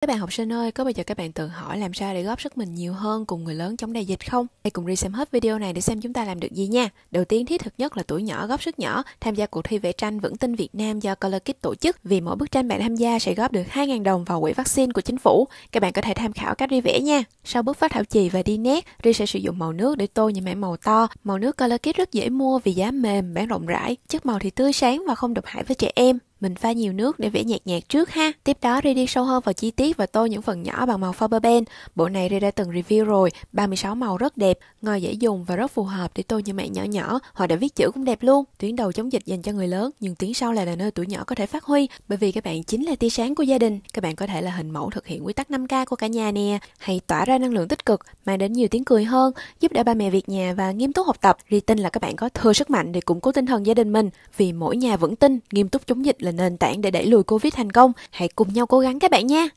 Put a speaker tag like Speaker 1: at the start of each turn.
Speaker 1: Các bạn học sinh ơi, có bao giờ các bạn tự hỏi làm sao để góp sức mình nhiều hơn cùng người lớn chống đại dịch không? Hãy cùng đi xem hết video này để xem chúng ta làm được gì nha. Đầu tiên thiết thực nhất là tuổi nhỏ góp sức nhỏ, tham gia cuộc thi vẽ tranh vững tin Việt Nam do Color Kids tổ chức. Vì mỗi bức tranh bạn tham gia sẽ góp được 2.000 đồng vào quỹ vaccine của chính phủ. Các bạn có thể tham khảo cách đi vẽ nha. Sau bước phát thảo chì và đi nét, Ri sẽ sử dụng màu nước để tô những mảng màu to. Màu nước Color Kids rất dễ mua vì giá mềm, bán rộng rãi, chất màu thì tươi sáng và không độc hại với trẻ em. Mình pha nhiều nước để vẽ nhạt nhạt trước ha. Tiếp đó Ri đi sâu hơn vào chi tiết và tô những phần nhỏ bằng màu Faber-Bén. Bộ này Ri đã từng review rồi, 36 màu rất đẹp, ngòi dễ dùng và rất phù hợp để tô những mảng nhỏ nhỏ, họ đã viết chữ cũng đẹp luôn. Tuyến đầu chống dịch dành cho người lớn, nhưng tiếng sau lại là nơi tuổi nhỏ có thể phát huy, bởi vì các bạn chính là tia sáng của gia đình. Các bạn có thể là hình mẫu thực hiện quy tắc 5K của cả nhà nè, hay tỏa ra năng lượng tích cực, mang đến nhiều tiếng cười hơn, giúp đỡ ba mẹ việc nhà và nghiêm túc học tập. Ri tin là các bạn có thừa sức mạnh để củng cố tinh thần gia đình mình, vì mỗi nhà vững tin, nghiêm túc chống dịch là là nền tảng để đẩy lùi Covid thành công. Hãy cùng nhau cố gắng các bạn nha!